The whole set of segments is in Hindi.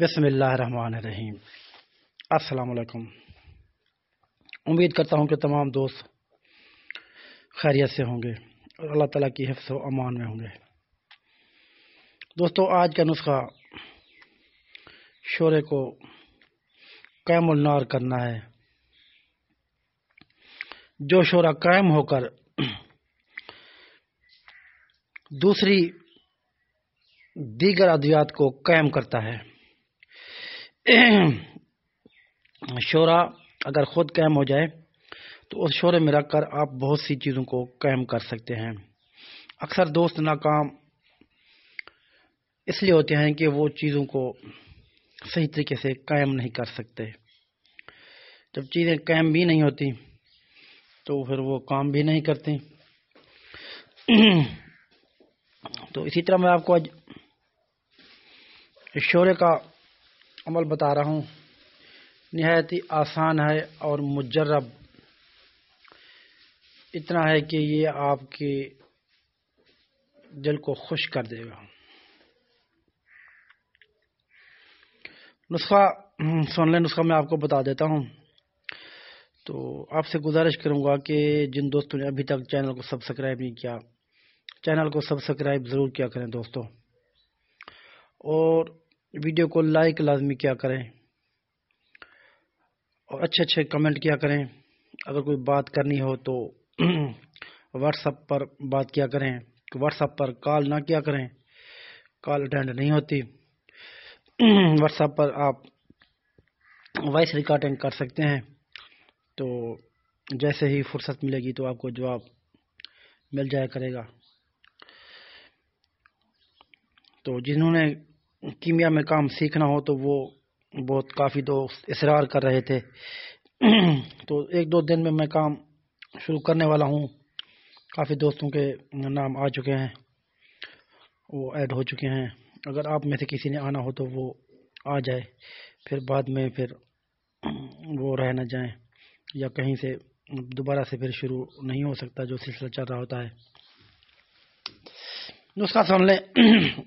बसमीम असलकम उम्मीद करता हूँ कि तमाम दोस्त खैरियत से होंगे और अल्लाह ताला की हिफ्स अमान में होंगे दोस्तों आज का नुस्खा शोरे को कैम नार करना है जो शोरा कायम होकर दूसरी दीगर अद्वियात को कायम करता है शोरा अगर ख़ुद कैम हो जाए तो उस शोरे में रख कर आप बहुत सी चीज़ों को कैम कर सकते हैं अक्सर दोस्त नाकाम इसलिए होते हैं कि वो चीज़ों को सही तरीके से कायम नहीं कर सकते जब चीज़ें कायम भी नहीं होती तो फिर वो काम भी नहीं करती तो इसी तरह मैं आपको आज शोरे का अमल बता रहा हूँ नहायत ही आसान है और मुजरब इतना है कि ये आपके दिल को खुश कर देगा नुस्खा हम्म, सुन लें नुस्खा मैं आपको बता देता हूँ तो आपसे गुजारिश करूँगा कि जिन दोस्तों ने अभी तक चैनल को सब्सक्राइब नहीं किया चैनल को सब्सक्राइब ज़रूर किया करें दोस्तों और वीडियो को लाइक लाजमी क्या करें और अच्छे अच्छे कमेंट किया करें अगर कोई बात करनी हो तो व्हाट्सएप पर बात किया करें व्हाट्सएप पर कॉल ना किया करें कॉल अटेंड नहीं होती व्हाट्सएप पर आप वॉइस रिकॉर्डिंग कर सकते हैं तो जैसे ही फुर्सत मिलेगी तो आपको जवाब मिल जाया करेगा तो जिन्होंने कीमिया में काम सीखना हो तो वो बहुत काफ़ी दोस्त तो इसरार कर रहे थे तो एक दो दिन में मैं काम शुरू करने वाला हूँ काफ़ी दोस्तों के नाम आ चुके हैं वो ऐड हो चुके हैं अगर आप में से किसी ने आना हो तो वो आ जाए फिर बाद में फिर वो रह ना जाए या कहीं से दोबारा से फिर शुरू नहीं हो सकता जो सिलसिला चल रहा होता है नुस्खा सुन लें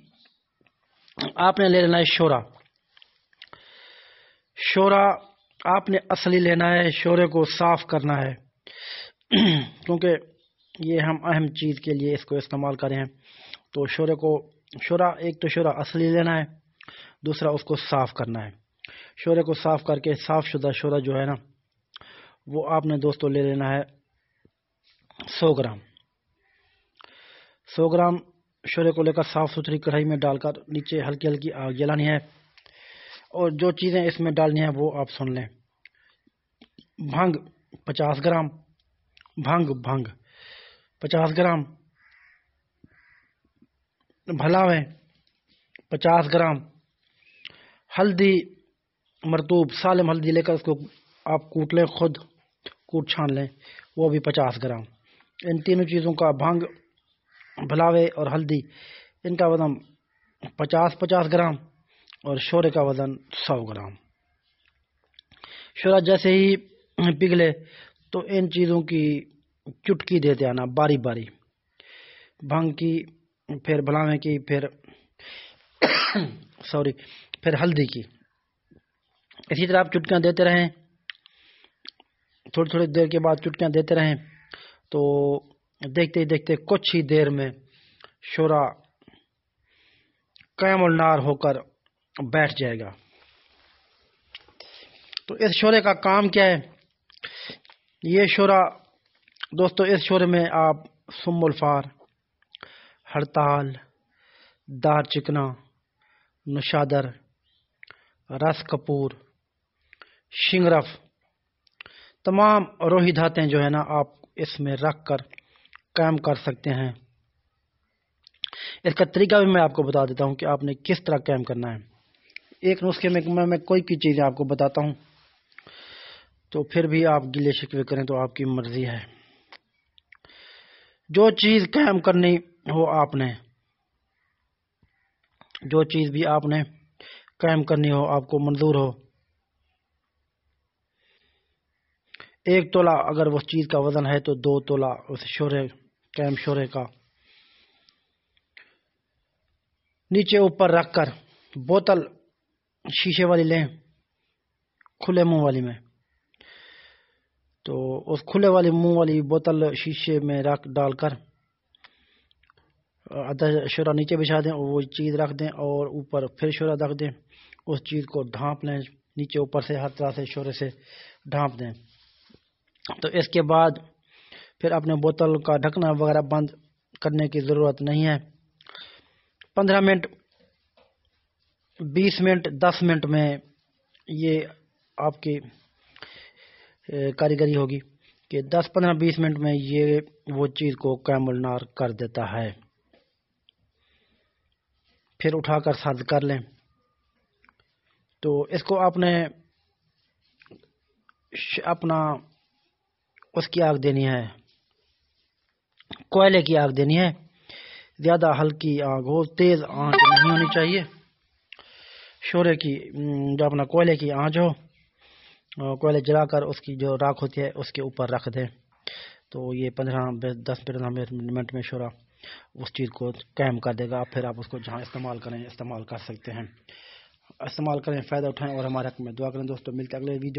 आपने ले लेना है शोरा शोरा आपने असली लेना है शोरे को साफ करना है क्योंकि ये हम अहम चीज़ के लिए इसको इस्तेमाल करें हैं तो शोरे को शोरा एक तो शोरा असली लेना है दूसरा उसको साफ करना है शोरे को साफ करके साफ शुदा शोरा जो है ना वो आपने दोस्तों ले लेना है सौ ग्राम सौ ग्राम शोरे को लेकर साफ़ सुथरी कढ़ाई में डालकर नीचे हल्की हल्की आग जलानी है और जो चीज़ें इसमें डालनी है वो आप सुन लें भांग पचास ग्राम भांग भांग पचास ग्राम भलावे पचास ग्राम हल्दी मरतूब सालम हल्दी लेकर उसको आप कूट लें खुद कूट छान लें वो भी पचास ग्राम इन तीनों चीज़ों का भांग भलावे और हल्दी इनका वज़न पचास पचास ग्राम और शोरे का वज़न सौ ग्राम शोरा जैसे ही पिघले तो इन चीज़ों की चुटकी देते आना बारी बारी भांग की फिर भलावे की फिर सॉरी फिर हल्दी की इसी तरह आप चुटकियाँ देते रहें थोड़ी थोड़ी देर के बाद चुटकियाँ देते रहें तो देखते ही देखते कुछ ही देर में शोरा कैमुलनार होकर बैठ जाएगा तो इस शोरे का काम क्या है ये शोरा दोस्तों इस शोरे में आप सुमुलफार हड़ताल दार चिकना नुशादर रस कपूर शिंगरफ तमाम रोही धातें जो है ना आप इसमें रख कर काम कर सकते हैं इसका तरीका भी मैं आपको बता देता हूं कि आपने किस तरह काम करना है एक नुस्खे में मैं, मैं कोई की चीज़ें आपको बताता हूं तो फिर भी आप गिले शिकवे करें तो आपकी मर्जी है जो चीज़ कायम करनी हो आपने जो चीज़ भी आपने कायम करनी हो आपको मंजूर हो एक तोला अगर उस चीज़ का वज़न है तो दो तोला उस शोरे कैम शोरे का नीचे ऊपर रखकर बोतल शीशे वाली लें खुले मुंह वाली में तो उस खुले वाली मुंह वाली बोतल शीशे में रख डालकर आधा शोरा नीचे बिछा दें वो चीज़ रख दें और ऊपर फिर शोरा रख दें उस चीज़ को ढांप लें नीचे ऊपर से हर तरह से शोरे से ढांप दें तो इसके बाद फिर अपने बोतल का ढकना वगैरह बंद करने की ज़रूरत नहीं है पंद्रह मिनट बीस मिनट दस मिनट में ये आपकी कारीगरी होगी कि दस पंद्रह बीस मिनट में ये वो चीज़ को कैमुलनार कर देता है फिर उठाकर सर्द कर लें तो इसको आपने अपना उसकी आग देनी है कोयले की आग देनी है ज़्यादा हल्की आग हो तेज़ आंच नहीं होनी चाहिए शोरे की जो अपना कोयले की आंच हो कोयले जलाकर उसकी जो राख होती है उसके ऊपर रख दें तो ये पंद्रह दस पंद्रह मिनट में शोरा उस चीज़ को कायम कर देगा फिर आप उसको जहाँ इस्तेमाल करें इस्तेमाल कर सकते हैं इस्तेमाल करें फ़ायदा उठाएं और हमारे हक में दुआ करें दोस्तों मिलते अगले वीडियो